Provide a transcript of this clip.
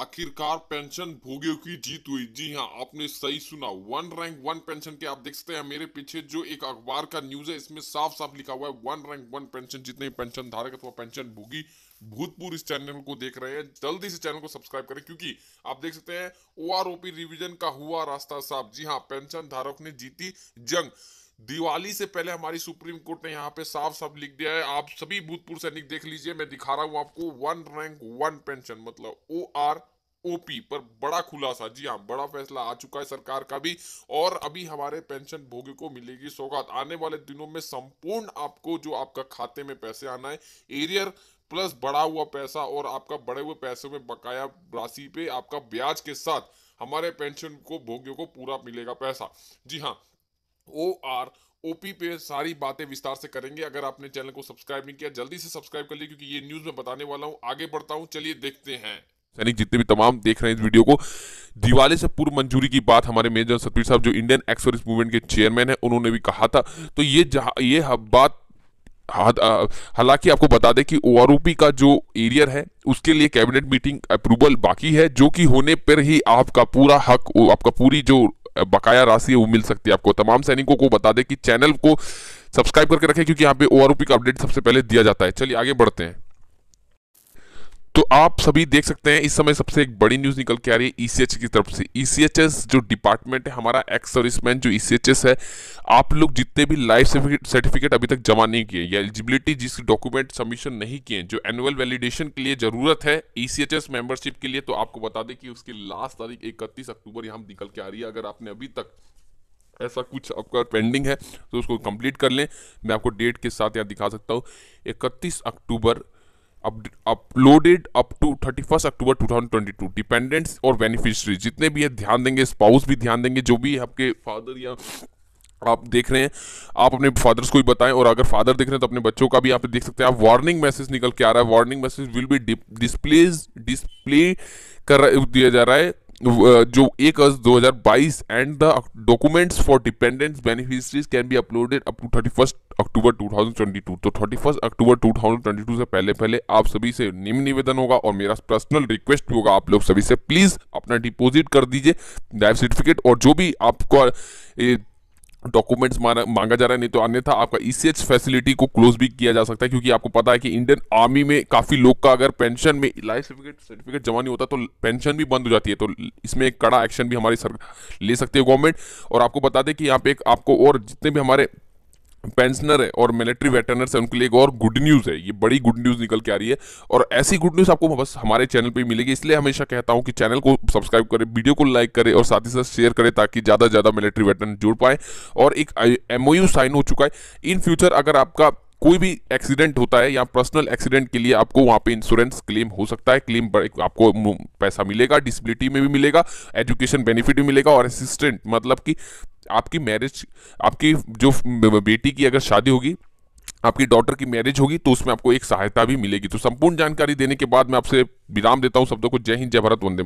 आखिरकार पेंशन भोगियों की जीत हुई जी हाँ आपने सही सुना वन रैंक वन पेंशन के आप देख सकते हैं मेरे पीछे जो एक अखबार का न्यूज है इसमें साफ साफ लिखा हुआ है वन रैंक वन पेंशन जितने पेंशन धारक अथवा पेंशन भोगी भूतपूर्व इस चैनल को देख रहे हैं जल्दी से चैनल को सब्सक्राइब करें क्योंकि आप देख सकते हैं ओ रिवीजन का हुआ रास्ता साफ जी हाँ पेंशन धारक ने जीती जंग दिवाली से पहले हमारी सुप्रीम कोर्ट ने यहाँ पे साफ साफ लिख दिया है आप सभी भूतपूर्व सैनिक देख लीजिए मैं दिखा रहा हूँ आपको वन रैंक वन पेंशन मतलब ओ आर ओपी पर बड़ा खुलासा जी हाँ बड़ा फैसला आ चुका है सरकार का भी और अभी हमारे पेंशन भोगी को मिलेगी सौगात आने वाले दिनों में संपूर्ण आपको जो आपका खाते में पैसे आना है एरियर प्लस बढ़ा हुआ पैसा और आपका बड़े हुए पैसे में बकाया राशि पे आपका ब्याज के साथ हमारे पेंशन को भोगियों को पूरा मिलेगा पैसा जी हाँ ओ आर ओ पी पे सारी बातें विस्तार से करेंगे अगर आपने चैनल को सब्सक्राइब नहीं किया जल्दी से सब्सक्राइब कर लिए क्योंकि ये न्यूज में बताने वाला हूँ आगे बढ़ता हूँ चलिए देखते हैं सैनिक जितने भी तमाम देख रहे हैं इस वीडियो को दिवाली से पूर्व मंजूरी की बात हमारे मेजर सतवीर साहब जो इंडियन एक्सोरिस मूवमेंट के चेयरमैन है उन्होंने भी कहा था तो ये ये बात हालांकि आपको बता दें कि ओ का जो एरियर है उसके लिए कैबिनेट मीटिंग अप्रूवल बाकी है जो कि होने पर ही आपका पूरा हक आपका पूरी जो बकाया राशि है वो मिल सकती है आपको तमाम सैनिकों को बता दें कि चैनल को सब्सक्राइब करके रखें क्योंकि यहाँ पे ओ का अपडेट सबसे पहले दिया जाता है चलिए आगे बढ़ते हैं तो आप सभी देख सकते हैं इस समय सबसे एक बड़ी न्यूज़ निकल के आ रही है ईसीएच e की तरफ से ईसीएचएस e जो डिपार्टमेंट है हमारा एक्स सर्विसमैन जो ईसीएचएस e है आप लोग जितने भी लाइफ सर्टिफिकेट अभी तक जमा नहीं किए या एलिजिबिलिटी जिस डॉक्यूमेंट सबमिशन नहीं किए जो एनुअल वैलिडेशन के लिए ज़रूरत है ईसीएचएस मेंबरशिप के लिए तो आपको बता दें कि उसकी लास्ट तारीख इकतीस अक्टूबर यहाँ निकल के आ रही है अगर आपने अभी तक ऐसा कुछ आपका पेंडिंग है तो उसको कंप्लीट कर लें मैं आपको डेट के साथ यहाँ दिखा सकता हूँ इकतीस अक्टूबर uploaded up to thirty first October two thousand twenty two dependents और बेनिफिशरी जितने भी है ध्यान देंगे स्पाउस भी ध्यान देंगे जो भी आपके फादर या आप देख रहे हैं आप अपने फादर्स को भी बताएं और अगर फादर देख रहे हैं तो अपने बच्चों का भी आप देख सकते हैं आप वार्निंग मैसेज निकल के आ रहा है warning message will be displays display कर दिया जा रहा है जो एक अगस्त बाईस and the documents for dependent beneficiaries can be uploaded up to thirty first October two thousand two तो thirty first October two thousand twenty two से पहले पहले आप सभी से निम्न निवेदन होगा और मेरा पर्सनल रिक्वेस्ट भी होगा आप लोग सभी से प्लीज़ अपना डिपोजिट कर दीजिए लाइफ सर्टिफिकेट और जो भी आपको डॉक्यूमेंट्स मांगा जा रहा है नहीं तो अन्यथा आपका ई e फैसिलिटी को क्लोज भी किया जा सकता है क्योंकि आपको पता है कि इंडियन आर्मी में काफ़ी लोग का अगर पेंशन में लाइफ सर्टिफिकेट सर्टिफिकेट जमा नहीं होता तो पेंशन भी बंद हो जाती है तो इसमें एक कड़ा एक्शन भी हमारी सर ले सकती है गवर्नमेंट और आपको बता दें कि यहाँ पे एक आपको और जितने भी हमारे पेंशनर है और मिलिट्री वेटरनर्स है उनके लिए एक और गुड न्यूज़ है ये बड़ी गुड न्यूज़ निकल के आ रही है और ऐसी गुड न्यूज़ आपको बस हमारे चैनल पे मिलेगी इसलिए हमेशा कहता हूं कि चैनल को सब्सक्राइब करें वीडियो को लाइक करें और साथ ही साथ शेयर करें ताकि ज़्यादा से ज़्यादा मिलिट्री वेटरन जुड़ पाए और एक एमओयू साइन हो चुका है इन फ्यूचर अगर आपका कोई भी एक्सीडेंट होता है या पर्सनल एक्सीडेंट के लिए आपको वहाँ पे इंश्योरेंस क्लेम हो सकता है क्लेम आपको पैसा मिलेगा डिसेबिलिटी में भी मिलेगा एजुकेशन बेनिफिट भी मिलेगा और असिस्टेंट मतलब कि आपकी मैरिज आपकी जो बेटी की अगर शादी होगी आपकी डॉटर की मैरिज होगी तो उसमें आपको एक सहायता भी मिलेगी तो संपूर्ण जानकारी देने के बाद मैं आपसे विराम देता हूँ शब्दों को जय हिंद जय भारत वंदे